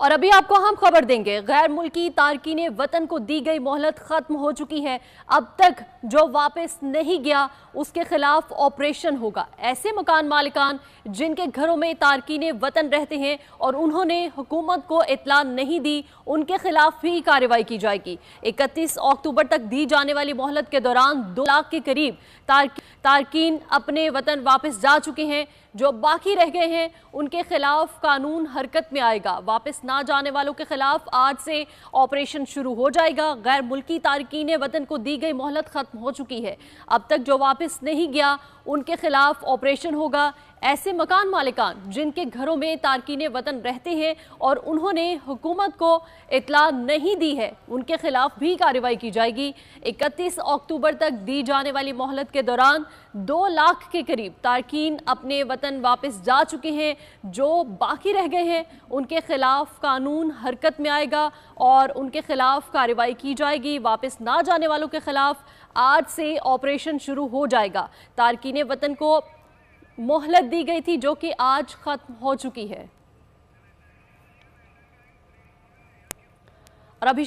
और अभी आपको हम खबर देंगे गैर मुल्की तारकिन वतन को दी गई मोहलत खत्म हो चुकी है अब तक जो वापस नहीं गया उसके खिलाफ ऑपरेशन होगा ऐसे मकान मालिकान जिनके घरों में तारकिन वतन रहते हैं और उन्होंने हुकूमत को इतला नहीं दी उनके खिलाफ भी कार्रवाई की जाएगी इकतीस अक्टूबर तक दी जाने वाली मोहलत के दौरान दो लाख के करीब तारकिन अपने वतन वापस जा चुके हैं जो बाकी रह गए हैं उनके खिलाफ कानून हरकत में आएगा वापस ना जाने वालों के खिलाफ आज से ऑपरेशन शुरू हो जाएगा गैर मुल्की तारकिन वतन को दी गई मोहलत खत्म हो चुकी है अब तक जो वापस नहीं गया उनके खिलाफ ऑपरेशन होगा ऐसे मकान मालिकान जिनके घरों में तारकिन वतन रहते हैं और उन्होंने हुकूमत को इतला नहीं दी है उनके खिलाफ भी कार्रवाई की जाएगी 31 अक्टूबर तक दी जाने वाली मोहलत के दौरान दो लाख के करीब तारकिन अपने वतन वापस जा चुके हैं जो बाकी रह गए हैं उनके खिलाफ कानून हरकत में आएगा और उनके खिलाफ कार्रवाई की जाएगी वापस ना जाने वालों के खिलाफ आज से ऑपरेशन शुरू हो जाएगा तारकिन वतन को मोहलत दी गई थी जो कि आज खत्म हो चुकी है और अभी